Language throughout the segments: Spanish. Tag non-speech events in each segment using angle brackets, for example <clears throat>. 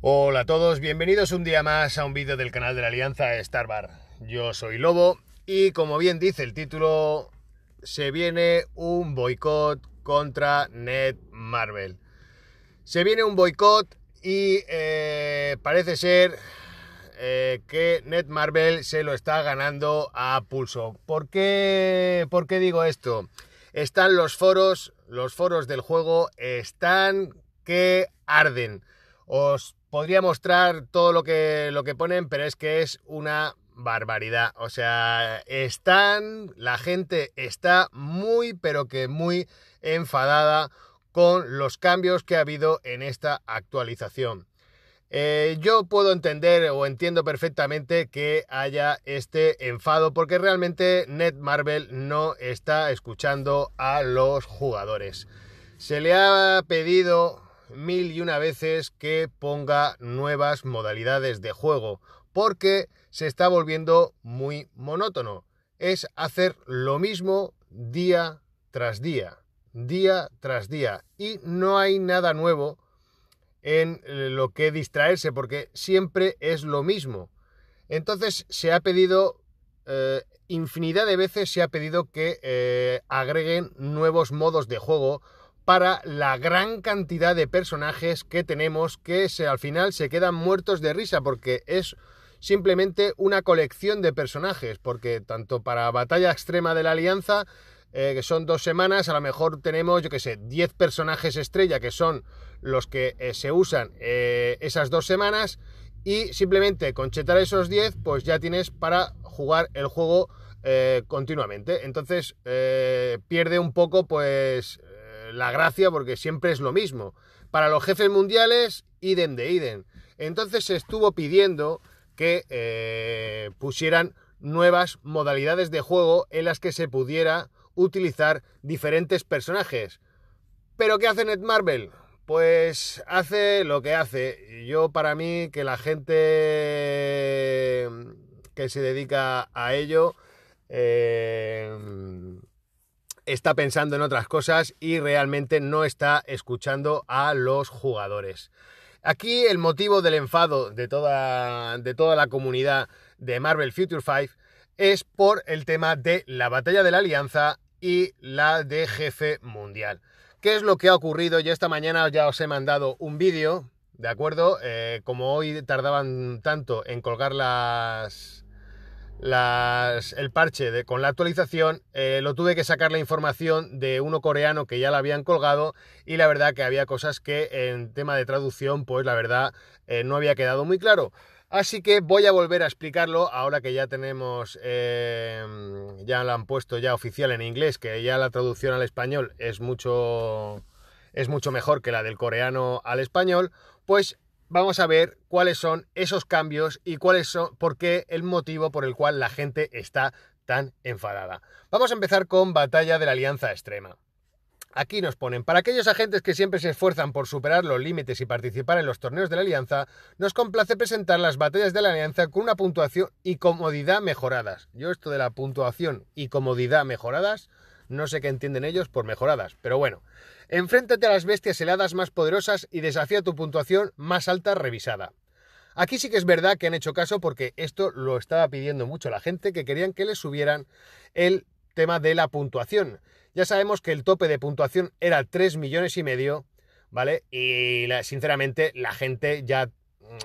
Hola a todos, bienvenidos un día más a un vídeo del canal de la Alianza Starbar. Yo soy Lobo y como bien dice el título, se viene un boicot contra Net Marvel. Se viene un boicot y eh, parece ser eh, que Net Marvel se lo está ganando a pulso. ¿Por qué, ¿Por qué digo esto? Están los foros, los foros del juego están que arden. Os podría mostrar todo lo que, lo que ponen, pero es que es una barbaridad. O sea, están, la gente está muy, pero que muy enfadada con los cambios que ha habido en esta actualización. Eh, yo puedo entender o entiendo perfectamente que haya este enfado porque realmente Net Marvel no está escuchando a los jugadores. Se le ha pedido mil y una veces que ponga nuevas modalidades de juego, porque se está volviendo muy monótono. Es hacer lo mismo día tras día, día tras día, y no hay nada nuevo en lo que distraerse, porque siempre es lo mismo. Entonces se ha pedido, eh, infinidad de veces se ha pedido que eh, agreguen nuevos modos de juego, para la gran cantidad de personajes que tenemos que al final se quedan muertos de risa porque es simplemente una colección de personajes, porque tanto para Batalla Extrema de la Alianza, eh, que son dos semanas, a lo mejor tenemos, yo que sé, 10 personajes estrella que son los que eh, se usan eh, esas dos semanas, y simplemente con chetar esos 10, pues ya tienes para jugar el juego continuamente. Entonces pierde un poco, pues, la gracia porque siempre es lo mismo. Para los jefes mundiales, idem de idem. Entonces se estuvo pidiendo que eh, pusieran nuevas modalidades de juego en las que se pudiera utilizar diferentes personajes. ¿Pero qué hace Net Marvel? Pues hace lo que hace. Yo para mí que la gente que se dedica a ello eh, está pensando en otras cosas y realmente no está escuchando a los jugadores. Aquí el motivo del enfado de toda, de toda la comunidad de Marvel Future 5 es por el tema de la batalla de la Alianza y la de Jefe Mundial. ¿Qué es lo que ha ocurrido? Yo esta mañana ya os he mandado un vídeo, ¿de acuerdo? Eh, como hoy tardaban tanto en colgar las, las, el parche de, con la actualización, eh, lo tuve que sacar la información de uno coreano que ya la habían colgado y la verdad que había cosas que en tema de traducción, pues la verdad eh, no había quedado muy claro. Así que voy a volver a explicarlo ahora que ya tenemos, eh, ya la han puesto ya oficial en inglés, que ya la traducción al español es mucho, es mucho mejor que la del coreano al español, pues vamos a ver cuáles son esos cambios y cuáles son, por qué el motivo por el cual la gente está tan enfadada. Vamos a empezar con Batalla de la Alianza Extrema. Aquí nos ponen, para aquellos agentes que siempre se esfuerzan por superar los límites y participar en los torneos de la Alianza, nos complace presentar las batallas de la Alianza con una puntuación y comodidad mejoradas. Yo esto de la puntuación y comodidad mejoradas, no sé qué entienden ellos por mejoradas, pero bueno. Enfréntate a las bestias heladas más poderosas y desafía tu puntuación más alta revisada. Aquí sí que es verdad que han hecho caso porque esto lo estaba pidiendo mucho la gente que querían que les subieran el tema de la puntuación. Ya sabemos que el tope de puntuación era 3 millones y medio, ¿vale? Y sinceramente la gente ya,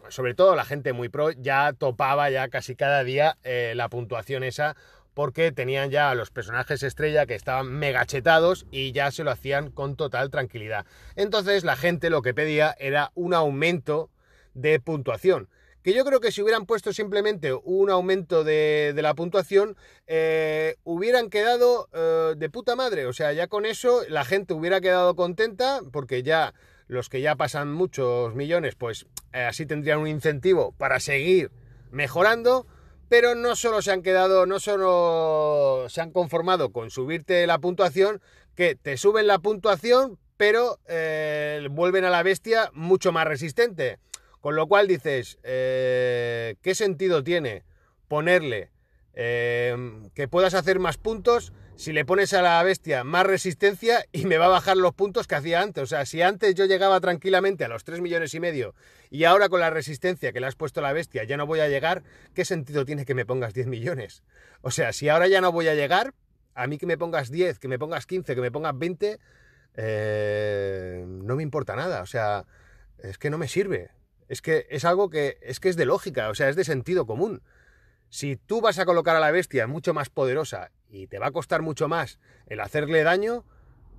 sobre todo la gente muy pro, ya topaba ya casi cada día eh, la puntuación esa porque tenían ya a los personajes estrella que estaban megachetados y ya se lo hacían con total tranquilidad. Entonces la gente lo que pedía era un aumento de puntuación. Que yo creo que si hubieran puesto simplemente un aumento de, la puntuación, eh, hubieran quedado eh, de puta madre. O sea, ya con eso la gente hubiera quedado contenta porque ya los que ya pasan muchos millones, pues eh, así tendrían un incentivo para seguir mejorando pero no solo se han quedado, no solo se han conformado con subirte la puntuación, que te suben la puntuación, pero eh, vuelven a la bestia mucho más resistente. Con lo cual dices, eh, ¿qué sentido tiene ponerle eh, que puedas hacer más puntos si le pones a la bestia más resistencia y me va a bajar los puntos que hacía antes. O sea, si antes yo llegaba tranquilamente a los 3 millones y medio y ahora con la resistencia que le has puesto a la bestia ya no voy a llegar, ¿qué sentido tiene que me pongas 10 millones? O sea, si ahora ya no voy a llegar, a mí que me pongas 10, que me pongas 15, que me pongas 20, eh, no me importa nada. O sea, es que no me sirve. Es que es algo que es que es de lógica, o sea, es de sentido común. Si tú vas a colocar a la bestia mucho más poderosa y te va a costar mucho más el hacerle daño,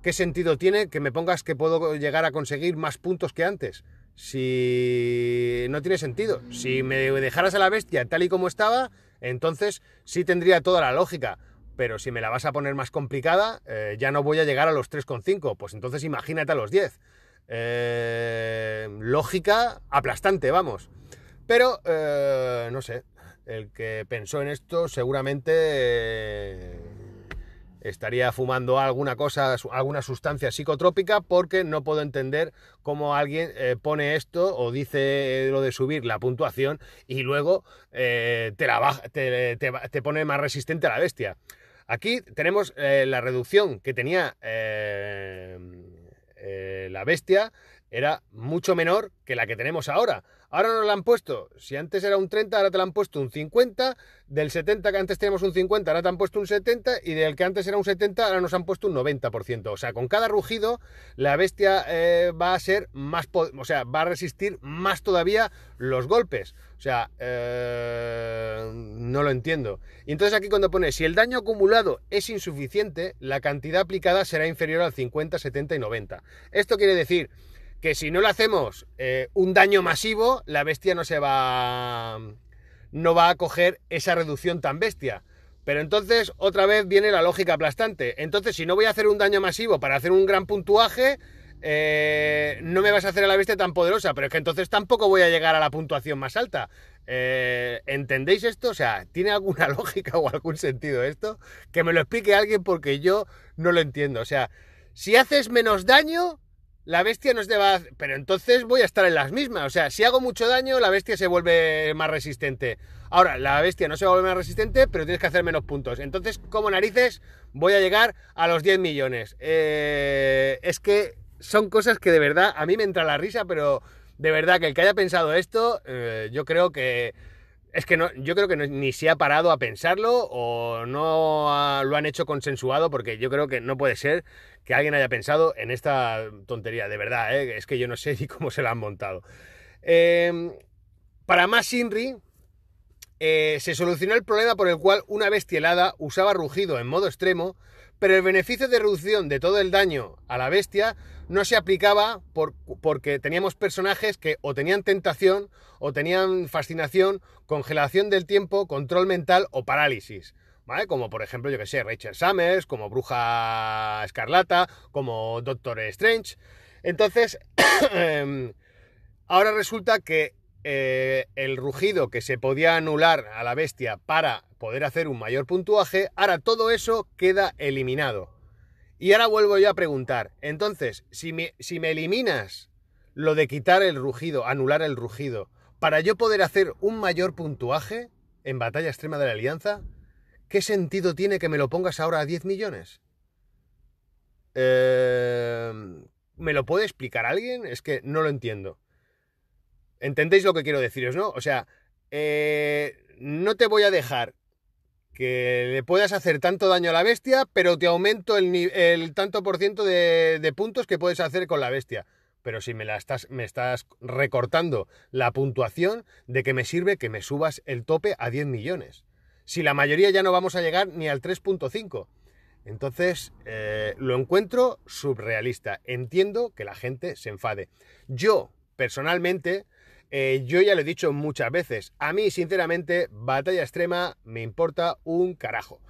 ¿qué sentido tiene que me pongas que puedo llegar a conseguir más puntos que antes? Si no tiene sentido. Si me dejaras a la bestia tal y como estaba, entonces sí tendría toda la lógica. Pero si me la vas a poner más complicada, eh, ya no voy a llegar a los 3,5. Pues entonces imagínate a los 10. Eh, lógica aplastante, vamos. Pero, eh, no sé, el que pensó en esto seguramente eh, estaría fumando alguna cosa, alguna sustancia psicotrópica, porque no puedo entender cómo alguien eh, pone esto o dice eh, lo de subir la puntuación y luego te, pone más resistente a la bestia. Aquí tenemos la reducción que tenía la bestia era mucho menor que la que tenemos ahora. Ahora nos la han puesto, si antes era un 30, ahora te la han puesto un 50, del 70 que antes teníamos un 50, ahora te han puesto un 70 y del que antes era un 70, ahora nos han puesto un 90%. O sea, con cada rugido la bestia eh, va a ser más, o sea, va a resistir más todavía los golpes. O sea, eh, no lo entiendo. Y entonces aquí cuando pone, si el daño acumulado es insuficiente, la cantidad aplicada será inferior al 50, 70 y 90. Esto quiere decir que si no le hacemos eh, un daño masivo, la bestia no se va. no va a coger esa reducción tan bestia. Pero entonces otra vez viene la lógica aplastante. Entonces, si no voy a hacer un daño masivo para hacer un gran puntuaje, eh, no me vas a hacer a la bestia tan poderosa. Pero es que entonces tampoco voy a llegar a la puntuación más alta. Eh, ¿Entendéis esto? O sea, ¿tiene alguna <laughs> lógica o algún sentido esto? Que me lo explique alguien porque yo no lo entiendo. O sea, si haces menos daño, la bestia no es de pero entonces voy a estar en las mismas. O sea, si hago mucho daño, la bestia se vuelve más resistente. Ahora, la bestia no se vuelve más resistente, pero tienes que hacer menos puntos. Entonces, como narices, voy a llegar a los 10 millones. Eh, es que son cosas que de verdad a mí me entra la risa, pero de verdad que el que haya pensado esto, eh, yo creo que es que no, yo creo que ni se ha parado a pensarlo o no lo han hecho consensuado porque yo creo que no puede ser que alguien haya pensado en esta tontería, de verdad, ¿eh? es que yo no sé ni cómo se la han montado. Em, para más Inri, eh, se solucionó el problema por el cual una bestia helada usaba rugido en modo extremo, pero el beneficio de reducción de todo el daño a la bestia no se aplicaba porque teníamos personajes que o tenían tentación o tenían fascinación, congelación del tiempo, control mental o parálisis. ¿Vale? Como por ejemplo, yo que sé, Rachel Summers, como Bruja Escarlata, como Doctor Strange. Entonces, <coughs> ahora resulta que eh, el rugido que se podía anular a la bestia para poder hacer un mayor puntuaje, ahora todo eso queda eliminado. Y ahora vuelvo yo a preguntar, entonces, si me eliminas lo de quitar el rugido, anular el rugido, para yo poder hacer un mayor puntuaje en batalla extrema de la alianza, ¿qué sentido tiene que me lo pongas ahora a 10 millones? Em, ¿Me lo puede explicar alguien? Es que no lo entiendo. ¿Entendéis lo que quiero deciros, no? O sea, eh, no te voy a dejar que le puedas hacer tanto daño a la bestia, pero te aumento el, tanto por ciento de puntos que puedes hacer con la bestia pero si me la estás, me estás recortando la puntuación, ¿de que me sirve que me subas el tope a 10 millones? Si la mayoría ya no vamos a llegar ni al 3.5. Entonces, eh, lo encuentro surrealista. Entiendo que la gente se enfade. Yo, personalmente, eh, yo ya lo he dicho muchas veces. A mí, sinceramente, batalla extrema me importa un carajo.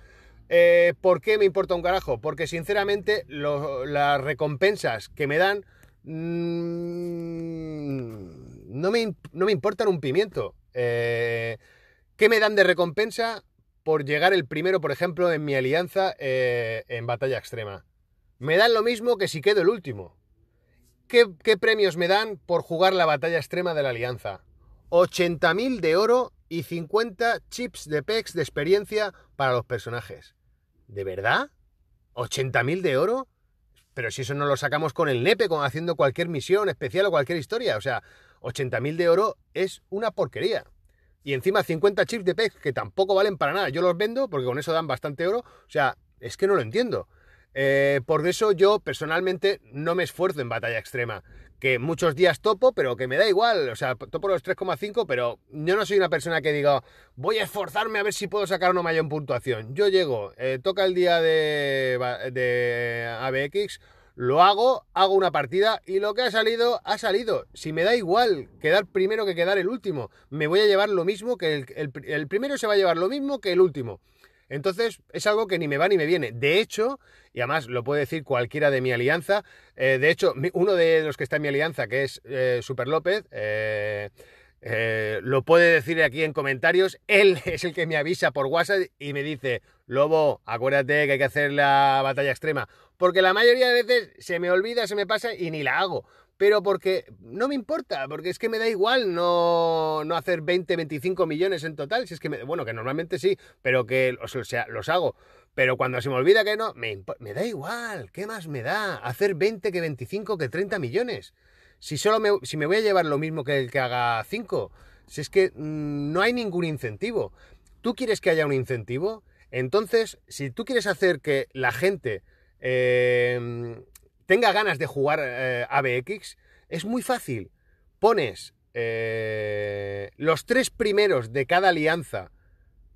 Eh, ¿Por qué me importa un carajo? Porque sinceramente las recompensas que me dan Mm, no, me, no me importan un pimiento. Eh, ¿Qué me dan de recompensa por llegar el primero, por ejemplo, en mi alianza eh, en batalla extrema? Me dan lo mismo que si quedo el último. ¿Qué, ¿Qué premios me dan por jugar la batalla extrema de la alianza? 80.000 de oro y 50 chips de PEX de experiencia para los personajes. ¿De verdad? ¿80.000 de oro? Pero si eso no lo sacamos con el nepe, con haciendo cualquier misión especial o cualquier historia. O sea, 80.000 de oro es una porquería. Y encima 50 chips de pez que tampoco valen para nada. Yo los vendo porque con eso dan bastante oro. O sea, es que no lo entiendo. Eh, por eso yo personalmente no me esfuerzo en batalla extrema que muchos días topo, pero que me da igual, o sea, topo los 3,5, pero yo no soy una persona que diga, voy a esforzarme a ver si puedo sacar una mayor puntuación. Yo llego, eh, toca el día de, ABX, lo hago, hago una partida y lo que ha salido, ha salido. Si me da igual quedar primero que quedar el último, me voy a llevar lo mismo que el, el primero se va a llevar lo mismo que el último. Entonces es algo que ni me va ni me viene. De hecho, y además lo puede decir cualquiera de mi alianza, eh, de hecho uno de los que está en mi alianza, que es eh, Super López, eh, lo puede decir aquí en comentarios, él <laughs> es el que me avisa por WhatsApp y me dice, Lobo, acuérdate que hay que hacer la batalla extrema, porque la mayoría de veces se me olvida, se me pasa y ni la hago pero porque no me importa, porque es que me da igual no, hacer 20, 25 millones en total, si es que, me, bueno, que normalmente sí, pero que, sea, los hago. Pero cuando se me olvida que no, me, me da igual, ¿qué más me da? Hacer 20 que 25 que 30 millones. Si solo me, si me voy a llevar lo mismo que el que haga 5, si es que mm, no hay ningún incentivo. ¿Tú quieres que haya un incentivo? Entonces, si tú quieres hacer que la gente eh, tenga ganas de jugar eh, a ABX, es muy fácil. Pones eh, los tres primeros de cada alianza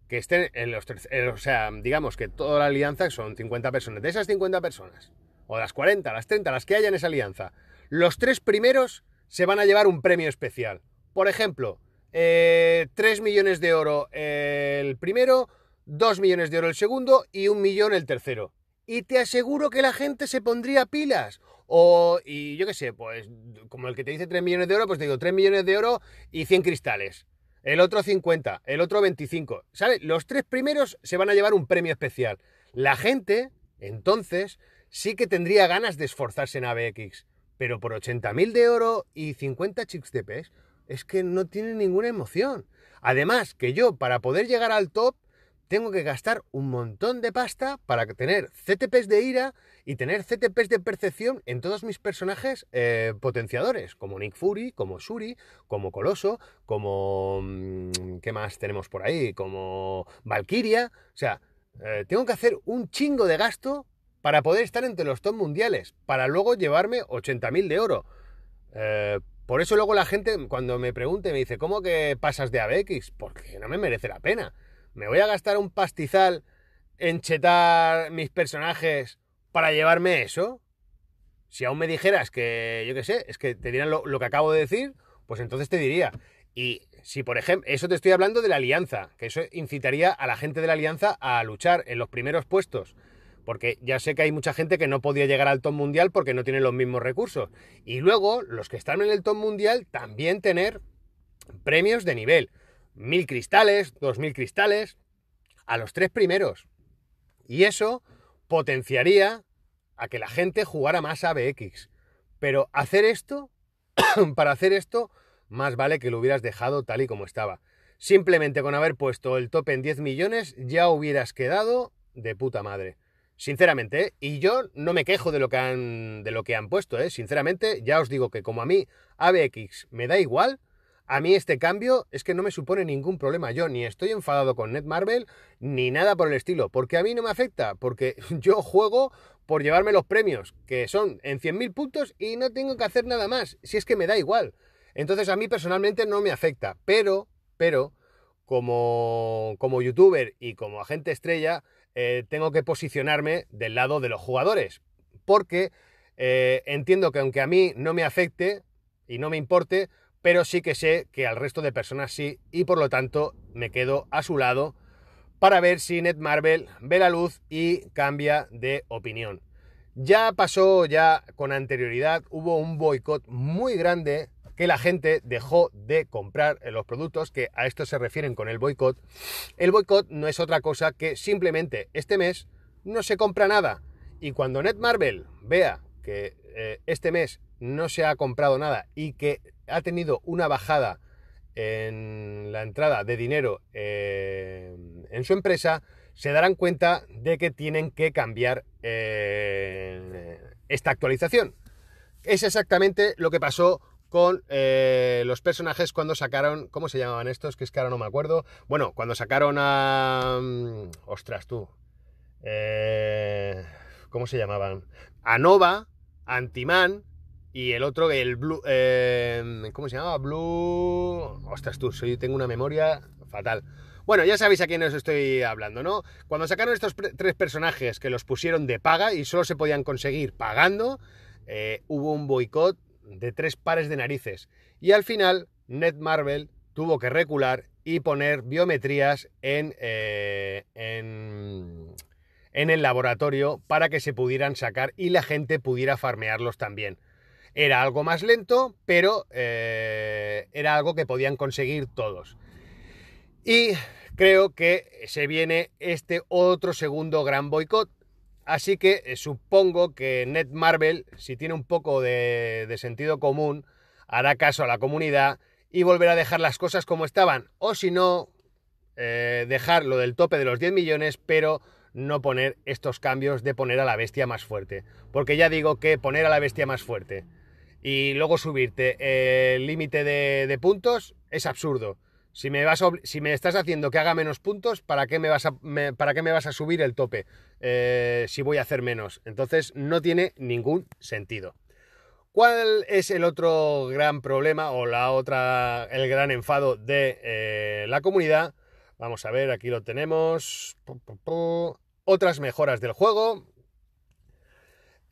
que estén en los tres, eh, o sea, digamos que toda la alianza son 50 personas. De esas 50 personas, o las 40, las 30, las que haya en esa alianza, los tres primeros se van a llevar un premio especial. Por ejemplo, 3 millones de oro el primero, 2 millones de oro el segundo y 1 millón el tercero y te aseguro que la gente se pondría pilas. O, y yo qué sé, pues como el que te dice 3 millones de oro, pues te digo 3 millones de oro y 100 cristales. El otro 50, el otro 25. ¿Sabes? Los tres primeros se van a llevar un premio especial. La gente, entonces, sí que tendría ganas de esforzarse en ABX. Pero por 80.000 de oro y 50 chips de PES, es que no tiene ninguna emoción. Además, que yo, para poder llegar al top, tengo que gastar un montón de pasta para tener CTPs de ira y tener CTPs de percepción en todos mis personajes eh, potenciadores, como Nick Fury, como Shuri, como Coloso, como... Mm, ¿Qué más tenemos por ahí? Como Valkyria. O sea, eh, tengo que hacer un chingo de gasto para poder estar entre los top mundiales, para luego llevarme 80.000 de oro. Eh, por eso luego la gente cuando me pregunte me dice, ¿cómo que pasas de ABX? Porque no me merece la pena. ¿Me voy a gastar un pastizal en chetar mis personajes para llevarme eso? Si aún me dijeras que, yo qué sé, es que te dieran lo, que acabo de decir, pues entonces te diría. Y si, por ejemplo, eso te estoy hablando de la alianza, que eso incitaría a la gente de la alianza a luchar en los primeros puestos. Porque ya sé que hay mucha gente que no podía llegar al top mundial porque no tiene los mismos recursos. Y luego, los que están en el top mundial también tener premios de nivel mil cristales, dos mil cristales, a los tres primeros. Y eso potenciaría a que la gente jugara más a BX. Pero hacer esto, <coughs> para hacer esto, más vale que lo hubieras dejado tal y como estaba. Simplemente con haber puesto el tope en 10 millones ya hubieras quedado de puta madre. Sinceramente, ¿eh? y yo no me quejo de lo que han, de lo que han puesto, ¿eh? sinceramente, ya os digo que como a mí ABX me da igual, a mí este cambio es que no me supone ningún problema. Yo ni estoy enfadado con Marvel ni nada por el estilo, porque a mí no me afecta, porque <laughs> yo juego por llevarme los premios, que son en 100.000 puntos y no tengo que hacer nada más, si es que me da igual. Entonces a mí personalmente no me afecta, pero, pero, como, como youtuber y como agente estrella, eh, tengo que posicionarme del lado de los jugadores, porque eh, entiendo que aunque a mí no me afecte y no me importe, pero sí que sé que al resto de personas sí, y por lo tanto me quedo a su lado para ver si net Marvel ve la luz y cambia de opinión. Ya pasó ya con anterioridad, hubo un boicot muy grande que la gente dejó de comprar eh, los productos que a esto se refieren con el boicot. El boicot no es otra cosa que simplemente este mes no se compra nada. Y cuando net Marvel vea que eh, este mes no se ha comprado nada y que ha tenido una bajada en la entrada de dinero eh, en su empresa, se darán cuenta de que tienen que cambiar eh, esta actualización. Es exactamente lo que pasó con los personajes cuando sacaron, ¿cómo se llamaban estos? Que es que ahora no me acuerdo. Bueno, cuando sacaron a... Mm, ostras tú. Eh... ¿Cómo se llamaban? Anova, Antiman y el otro, el Blue. Eh, ¿Cómo se llamaba? Blue. Ostras, tú, soy, tengo una memoria fatal. Bueno, ya sabéis a quién os estoy hablando, ¿no? Cuando sacaron estos tres personajes que los pusieron de paga y solo se podían conseguir pagando, eh, hubo un boicot de tres pares de narices. Y al final, Ned Marvel tuvo que recular y poner biometrías en, eh, en, en el laboratorio para que se pudieran sacar y la gente pudiera farmearlos también. Era algo más lento, pero eh, era algo que podían conseguir todos. Y creo que se viene este otro segundo gran boicot. Así que eh, supongo que Net Marvel, si tiene un poco de, sentido común, hará caso a la comunidad y volverá a dejar las cosas como estaban. O si no, eh, dejar lo del tope de los 10 millones, pero no poner estos cambios de poner a la bestia más fuerte. Porque ya digo que poner a la bestia más fuerte y luego subirte el límite de, puntos es absurdo. Si me, vas si me estás haciendo que haga menos puntos, ¿para qué me vas a, para qué me vas a subir el tope eh, si voy a hacer menos? Entonces no tiene ningún sentido. ¿Cuál es el otro gran problema o la otra, el gran enfado de eh, la comunidad? Vamos a ver, aquí lo tenemos. Otras mejoras del juego.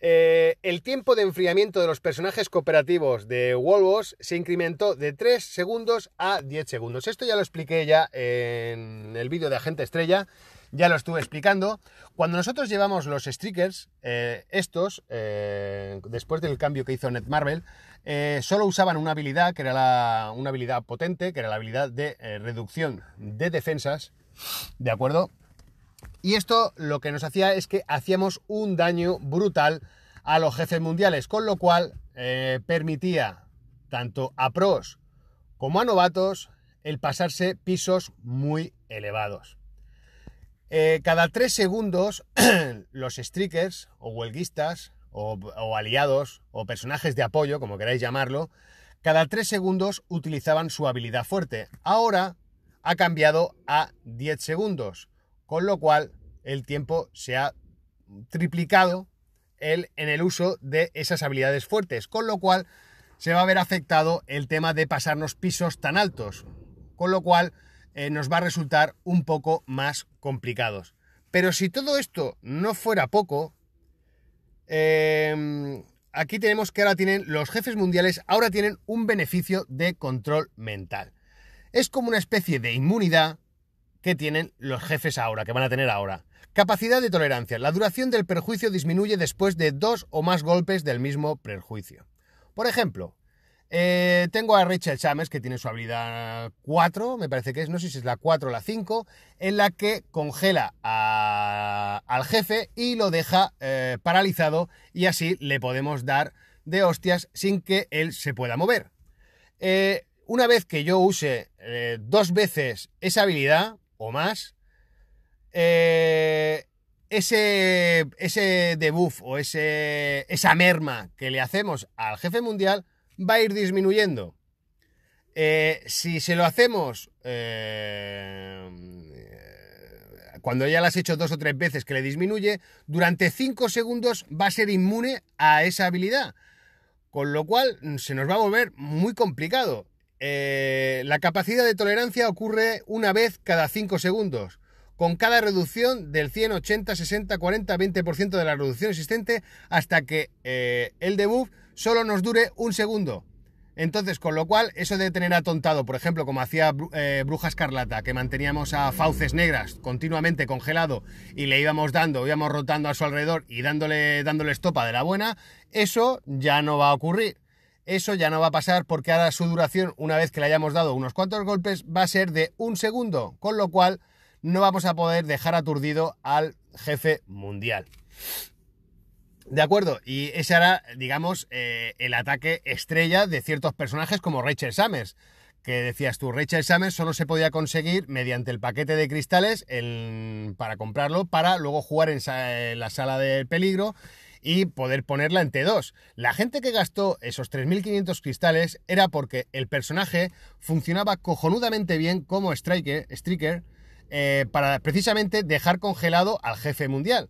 Eh, el tiempo de enfriamiento de los personajes cooperativos de Wolvos se incrementó de 3 segundos a 10 segundos. Esto ya lo expliqué ya en el vídeo de Agente Estrella ya lo estuve explicando. Cuando nosotros llevamos los streakers, eh, estos, eh, después del cambio que hizo Netmarble, eh, solo usaban una habilidad que era una habilidad potente, que era la habilidad de reducción de defensas, ¿de acuerdo? Y esto lo que nos hacía es que hacíamos un daño brutal a los jefes mundiales, con lo cual permitía tanto a pros como a novatos el pasarse pisos muy elevados. Eh, cada tres segundos, <clears throat> los streakers o huelguistas o, aliados o personajes de apoyo, como queráis llamarlo, cada tres segundos utilizaban su habilidad fuerte. Ahora ha cambiado a 10 segundos, con lo cual el tiempo se ha triplicado en el uso de esas habilidades fuertes, con lo cual se va a ver afectado el tema de pasarnos pisos tan altos. Con lo cual, eh, nos va a resultar un poco más complicados. Pero si todo esto no fuera poco, eh, aquí tenemos que ahora tienen los jefes mundiales, ahora tienen un beneficio de control mental. Es como una especie de inmunidad que tienen los jefes ahora, que van a tener ahora. Capacidad de tolerancia. La duración del perjuicio disminuye después de dos o más golpes del mismo perjuicio. Por ejemplo, eh, tengo a Richard Chambers, que tiene su habilidad 4, me parece que es, no sé si es la 4 o la 5, en la que congela al jefe y lo deja eh, paralizado y así le podemos dar de hostias sin que él se pueda mover. Eh, una vez que yo use dos veces esa habilidad o más, ese, ese debuff o ese, esa merma que le hacemos al jefe mundial, va a ir disminuyendo. Eh, si se lo hacemos eh, eh, cuando ya lo has hecho dos o tres veces que le disminuye, durante 5 segundos va a ser inmune a esa habilidad. Con lo cual se nos va a volver muy complicado. la capacidad de tolerancia ocurre una vez cada cinco segundos, con cada reducción del 180, 60, 40, 20% de la reducción existente hasta que el debuff solo nos dure un segundo. Entonces, con lo cual, eso de tener atontado, por ejemplo, como hacía eh, Bruja Escarlata, que manteníamos a fauces negras continuamente congelado y le íbamos dando, íbamos rotando a su alrededor y dándole, dándole estopa de la buena, eso ya no va a ocurrir. Eso ya no va a pasar porque ahora su duración, una vez que le hayamos dado unos cuantos golpes, va a ser de un segundo, con lo cual no vamos a poder dejar aturdido al jefe mundial. ¿De acuerdo? Y ese era, digamos, eh, el ataque estrella de ciertos personajes como Rachel Summers. Que decías tú, Rachel Summers solo se podía conseguir mediante el paquete de cristales para comprarlo, para luego jugar en, eh, la sala del peligro y poder ponerla en T2. La gente que gastó esos 3.500 cristales era porque el personaje funcionaba cojonudamente bien como Striker, eh, para precisamente dejar congelado al jefe mundial.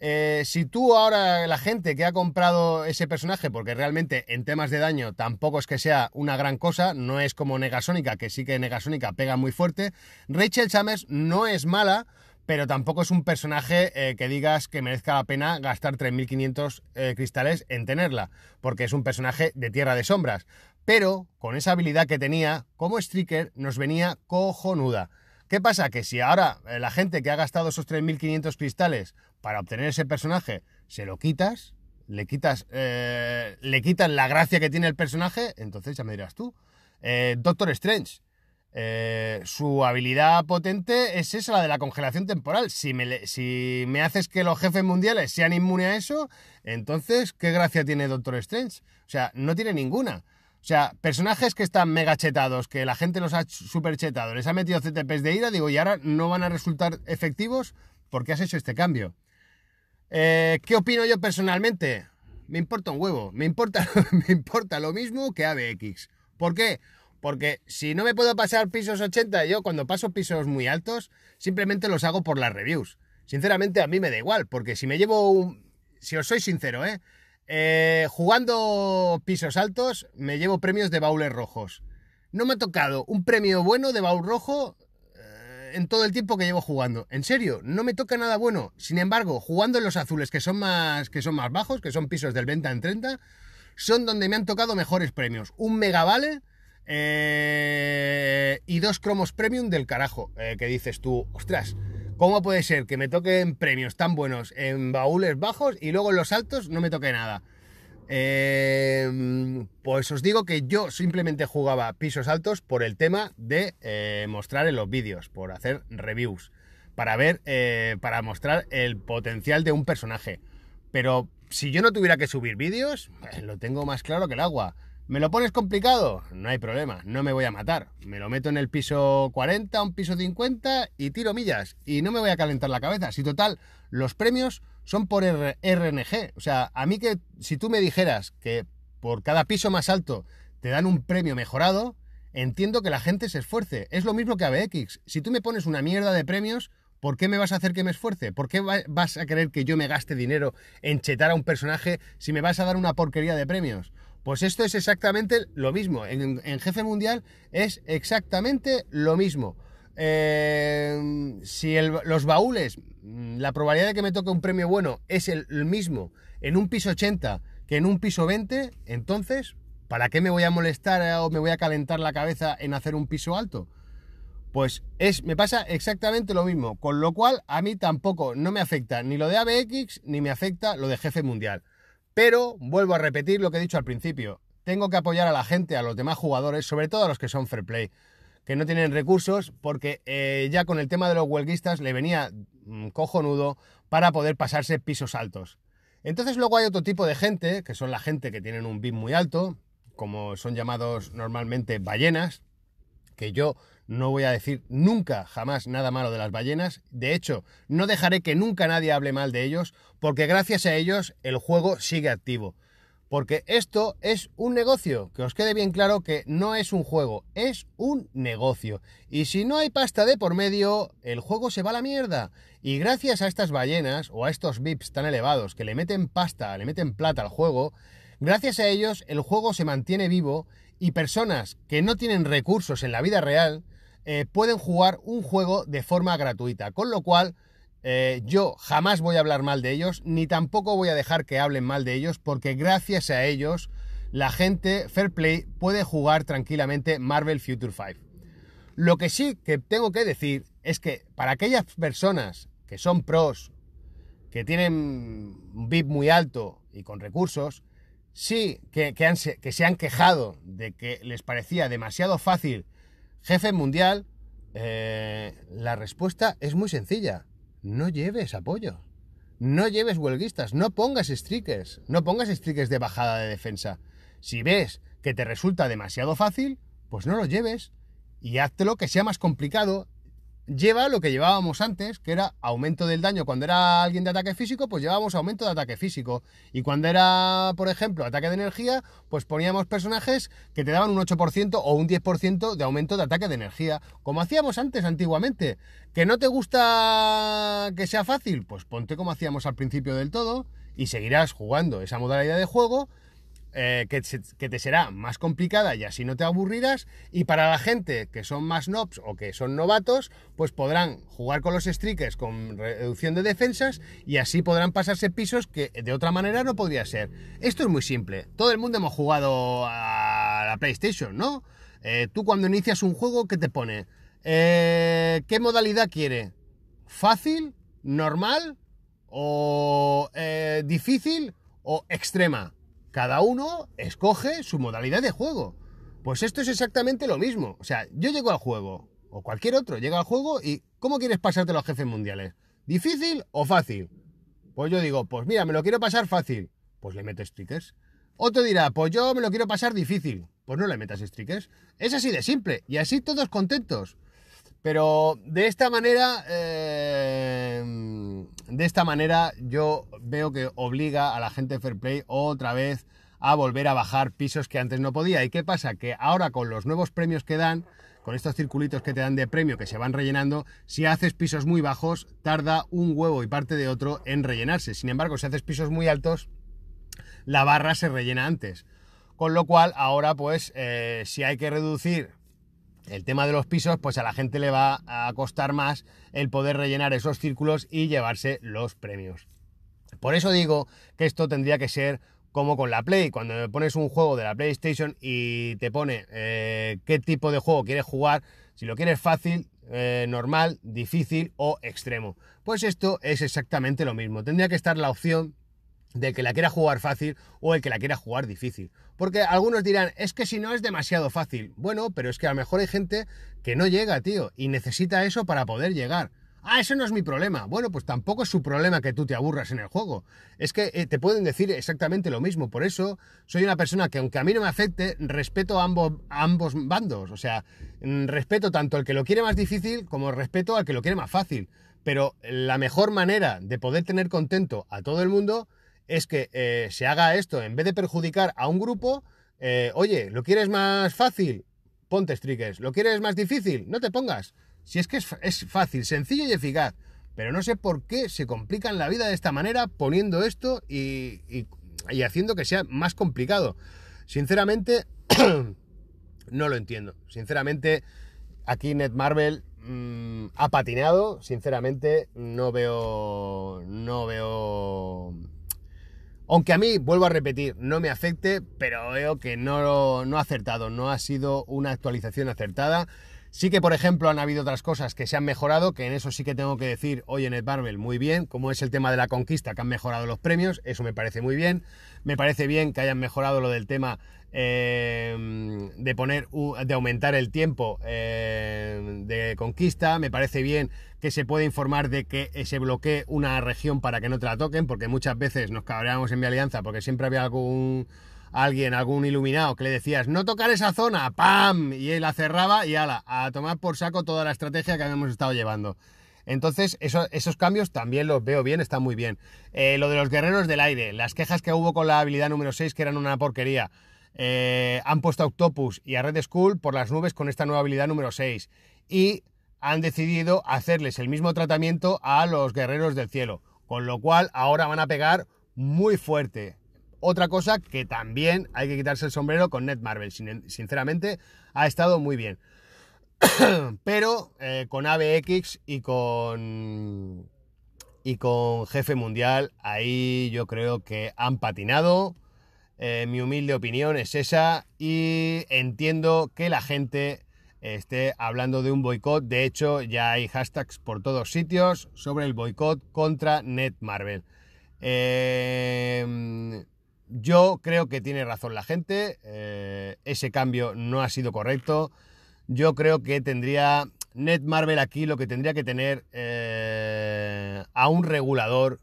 Eh, si tú ahora la gente que ha comprado ese personaje, porque realmente en temas de daño tampoco es que sea una gran cosa, no es como Negasónica, que sí que Negasónica pega muy fuerte, Rachel Chambers no es mala, pero tampoco es un personaje eh, que digas que merezca la pena gastar 3.500 eh, cristales en tenerla, porque es un personaje de tierra de sombras. Pero con esa habilidad que tenía, como Striker, nos venía cojonuda. ¿Qué pasa? Que si ahora la gente que ha gastado esos 3.500 cristales para obtener ese personaje se lo quitas, le quitas, eh, le quitan la gracia que tiene el personaje, entonces ya me dirás tú. Eh, Doctor Strange, eh, su habilidad potente es esa, la de la congelación temporal. Si me, si me haces que los jefes mundiales sean inmunes a eso, entonces, ¿qué gracia tiene Doctor Strange? O sea, no tiene ninguna. O sea, personajes que están mega chetados, que la gente los ha chetado, les ha metido CTPs de ira, digo, y ahora no van a resultar efectivos porque has hecho este cambio. Eh, ¿Qué opino yo personalmente? Me importa un huevo, me importa, <laughs> me importa lo mismo que ABX. ¿Por qué? Porque si no me puedo pasar pisos 80, yo cuando paso pisos muy altos, simplemente los hago por las reviews. Sinceramente a mí me da igual, porque si me llevo un... Si os soy sincero, ¿eh? eh jugando pisos altos, me llevo premios de baúles rojos. No me ha tocado un premio bueno de baúl rojo en todo el tiempo que llevo jugando. En serio, no me toca nada bueno. Sin embargo, jugando en los azules, que son más, que son más bajos, que son pisos del 20 en 30, son donde me han tocado mejores premios. Un megavale eh, y dos cromos premium del carajo. Eh, que dices tú, ostras, ¿cómo puede ser que me toquen premios tan buenos en baúles bajos y luego en los altos no me toque nada? Em, pues os digo que yo simplemente jugaba pisos altos por el tema de eh, mostrar en los vídeos, por hacer reviews, para ver, eh, para mostrar el potencial de un personaje. Pero si yo no tuviera que subir vídeos, eh, lo tengo más claro que el agua. ¿Me lo pones complicado? No hay problema, no me voy a matar. Me lo meto en el piso 40, un piso 50 y tiro millas. Y no me voy a calentar la cabeza. Si total, los premios son por RNG. O sea, a mí que si tú me dijeras que por cada piso más alto te dan un premio mejorado, entiendo que la gente se esfuerce. Es lo mismo que ABX. Si tú me pones una mierda de premios, ¿por qué me vas a hacer que me esfuerce? ¿Por qué vas a querer que yo me gaste dinero en chetar a un personaje si me vas a dar una porquería de premios? Pues esto es exactamente lo mismo. En, Jefe Mundial es exactamente lo mismo. Eh, si los baúles Mm, la probabilidad de que me toque un premio bueno es el, mismo en un piso 80 que en un piso 20, entonces, ¿para qué me voy a molestar eh, o me voy a calentar la cabeza en hacer un piso alto? Pues es, me pasa exactamente lo mismo, con lo cual a mí tampoco no me afecta ni lo de ABX ni me afecta lo de jefe mundial. Pero vuelvo a repetir lo que he dicho al principio, tengo que apoyar a la gente, a los demás jugadores, sobre todo a los que son fair play, que no tienen recursos, porque eh, ya con el tema de los huelguistas le venía Mm, cojonudo para poder pasarse pisos altos. Entonces luego hay otro tipo de gente, que son la gente que tienen un BIM muy alto, como son llamados normalmente ballenas, que yo no voy a decir nunca, jamás nada malo de las ballenas. De hecho, no dejaré que nunca nadie hable mal de ellos, porque gracias a ellos el juego sigue activo porque esto es un negocio, que os quede bien claro que no es un juego, es un negocio. Y si no hay pasta de por medio, el juego se va a la mierda. Y gracias a estas ballenas o a estos VIPs tan elevados que le meten pasta, le meten plata al juego, gracias a ellos el juego se mantiene vivo y personas que no tienen recursos en la vida real eh, pueden jugar un juego de forma gratuita, con lo cual eh, yo jamás voy a hablar mal de ellos, ni tampoco voy a dejar que hablen mal de ellos, porque gracias a ellos la gente Fair Play puede jugar tranquilamente Marvel Future 5. Lo que sí que tengo que decir es que para aquellas personas que son pros, que tienen un VIP muy alto y con recursos, sí que, se han quejado de que les parecía demasiado fácil jefe mundial, eh, la respuesta es muy sencilla no lleves apoyo. No lleves huelguistas, no pongas strikers, no pongas strikers de bajada de defensa. Si ves que te resulta demasiado fácil, pues no lo lleves y hazte lo que sea más complicado lleva lo que llevábamos antes, que era aumento del daño. Cuando era alguien de ataque físico, pues llevábamos aumento de ataque físico. Y cuando era, por ejemplo, ataque de energía, pues poníamos personajes que te daban un 8% o un 10% de aumento de ataque de energía, como hacíamos antes antiguamente. ¿Que no te gusta que sea fácil? Pues ponte como hacíamos al principio del todo y seguirás jugando esa modalidad de juego eh, que, te será más complicada y así no te aburrirás. Y para la gente que son más nobs o que son novatos, pues podrán jugar con los strikers con reducción de defensas y así podrán pasarse pisos que de otra manera no podría ser. Esto es muy simple. Todo el mundo hemos jugado a la PlayStation, ¿no? Eh, tú cuando inicias un juego, que te pone? Eh, ¿Qué modalidad quiere? ¿Fácil? ¿Normal? ¿O difícil? ¿O extrema? Cada uno escoge su modalidad de juego. Pues esto es exactamente lo mismo. O sea, yo llego al juego, o cualquier otro, llega al juego y ¿cómo quieres pasarte los jefes mundiales? ¿Difícil o fácil? Pues yo digo, pues mira, me lo quiero pasar fácil. Pues le meto stickers. Otro dirá, pues yo me lo quiero pasar difícil. Pues no le metas stickers. Es así de simple. Y así todos contentos. Pero de esta manera... Eh, de esta manera yo veo que obliga a la gente Fair Play otra vez a volver a bajar pisos que antes no podía. ¿Y qué pasa? Que ahora con los nuevos premios que dan, con estos circulitos que te dan de premio que se van rellenando, si haces pisos muy bajos, tarda un huevo y parte de otro en rellenarse. Sin embargo, si haces pisos muy altos, la barra se rellena antes. Con lo cual, ahora pues, eh, si hay que reducir el tema de los pisos, pues a la gente le va a costar más el poder rellenar esos círculos y llevarse los premios. Por eso digo que esto tendría que ser como con la Play. Cuando pones un juego de la PlayStation y te pone eh, qué tipo de juego quieres jugar, si lo quieres fácil, eh, normal, difícil o extremo. Pues esto es exactamente lo mismo. Tendría que estar la opción de que la quiera jugar fácil o el que la quiera jugar difícil. Porque algunos dirán, es que si no es demasiado fácil. Bueno, pero es que a lo mejor hay gente que no llega, tío, y necesita eso para poder llegar. Ah, eso no es mi problema. Bueno, pues tampoco es su problema que tú te aburras en el juego. Es que eh, te pueden decir exactamente lo mismo. Por eso soy una persona que, aunque a mí no me afecte, respeto a ambos, ambos bandos. O sea, mm, respeto tanto al que lo quiere más difícil como respeto al que lo quiere más fácil. Pero la mejor manera de poder tener contento a todo el mundo es que eh, se haga esto, en vez de perjudicar a un grupo, eh, oye, ¿lo quieres más fácil? Ponte strikers. ¿Lo quieres más difícil? No te pongas. Si es que es, fácil, sencillo y eficaz. Pero no sé por qué se complican la vida de esta manera poniendo esto y, haciendo que sea más complicado. Sinceramente, <clears throat> no lo entiendo. Sinceramente, aquí Net Marvel mm, ha patinado. Sinceramente, no veo. No veo aunque a mí, vuelvo a repetir, no me afecte, pero veo que no, no ha acertado, no ha sido una actualización acertada. Sí que, por ejemplo, han habido otras cosas que se han mejorado, que en eso sí que tengo que decir, hoy en el barbell muy bien, como es el tema de la conquista, que han mejorado los premios, eso me parece muy bien. Me parece bien que hayan mejorado lo del tema em, de poner, de aumentar el tiempo em, de conquista. Me parece bien que se pueda informar de que se bloquee una región para que no te la toquen, porque muchas veces nos cabreamos en mi alianza porque siempre había algún alguien, algún iluminado, que le decías, no tocar esa zona, ¡pam! Y él la cerraba y ala, a tomar por saco toda la estrategia que habíamos estado llevando. Entonces, esos cambios también los veo bien, Están muy bien. Eh, lo de los guerreros del aire, las quejas que hubo con la habilidad número 6, que eran una porquería. Eh, han puesto a Octopus y a Red Skull por las nubes con esta nueva habilidad número 6. Y han decidido hacerles el mismo tratamiento a los guerreros del cielo. Con lo cual, ahora van a pegar muy fuerte. Otra cosa que también hay que quitarse el sombrero con Net Marvel, sinceramente ha estado muy bien. <coughs> Pero eh, con ABX y con y con Jefe Mundial, ahí yo creo que han patinado. Eh, mi humilde opinión es esa y entiendo que la gente esté hablando de un boicot. De hecho, ya hay hashtags por todos sitios sobre el boicot contra Net Marvel. Eh, yo creo que tiene razón la gente, eh, ese cambio no ha sido correcto. Yo creo que tendría Net Marvel aquí lo que tendría que tener eh, a un regulador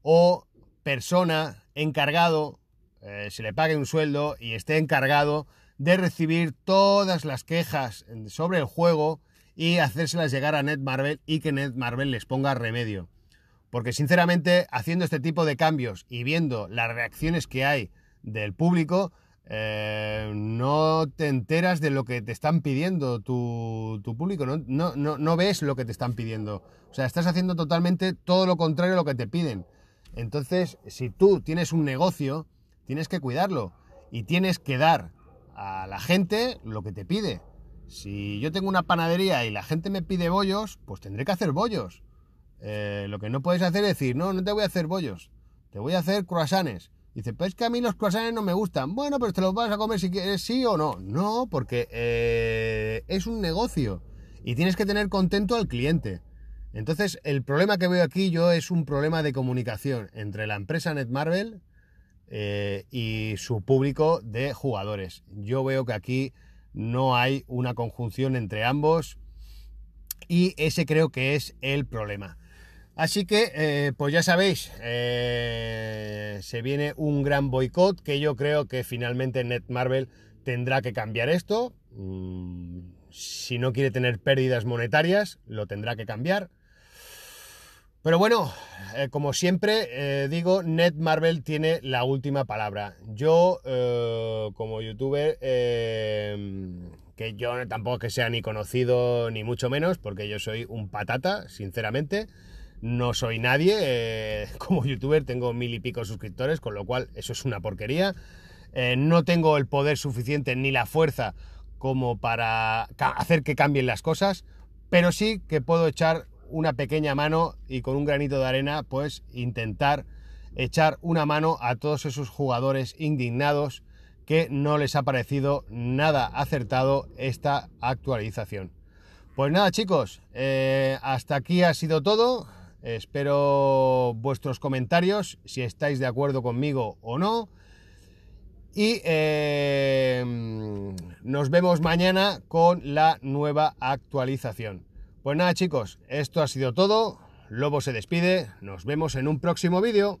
o persona encargado, eh, se le pague un sueldo y esté encargado de recibir todas las quejas sobre el juego y hacérselas llegar a Net Marvel y que Net Marvel les ponga remedio. Porque sinceramente, haciendo este tipo de cambios y viendo las reacciones que hay del público, eh, no te enteras de lo que te están pidiendo tu, público, no, no, ves lo que te están pidiendo. O sea, estás haciendo totalmente todo lo contrario a lo que te piden. Entonces, si tú tienes un negocio, tienes que cuidarlo y tienes que dar a la gente lo que te pide. Si yo tengo una panadería y la gente me pide bollos, pues tendré que hacer bollos. Eh, lo que no puedes hacer es decir, no, no te voy a hacer bollos, te voy a hacer croissants. Dice, pues que a mí los croissants no me gustan. Bueno, pero te los vas a comer si quieres, sí o no. No, porque eh, es un negocio y tienes que tener contento al cliente. Entonces, el problema que veo aquí yo es un problema de comunicación entre la empresa Netmarvel eh, y su público de jugadores. Yo veo que aquí no hay una conjunción entre ambos y ese creo que es el problema. Así que, eh, pues ya sabéis, eh, se viene un gran boicot que yo creo que finalmente Net Marvel tendrá que cambiar esto. Mm, si no quiere tener pérdidas monetarias, lo tendrá que cambiar. Pero bueno, eh, como siempre digo, Net Marvel tiene la última palabra. Yo, como youtuber, que yo tampoco que sea ni conocido ni mucho menos, porque yo soy un patata, sinceramente. No soy nadie eh, <laughs> como youtuber, tengo mil y pico suscriptores, con lo cual eso es una porquería. Eh, no tengo el poder suficiente ni la fuerza como para hacer que cambien las cosas, pero sí que puedo echar una pequeña mano y con un granito de arena, pues intentar echar una mano a todos esos jugadores indignados que no les ha parecido nada acertado esta actualización. Pues nada chicos, eh, hasta aquí ha sido todo. Espero vuestros comentarios, si estáis de acuerdo conmigo o no. Y eh, nos vemos mañana con la nueva actualización. Pues nada chicos, esto ha sido todo. Lobo se despide. Nos vemos en un próximo vídeo.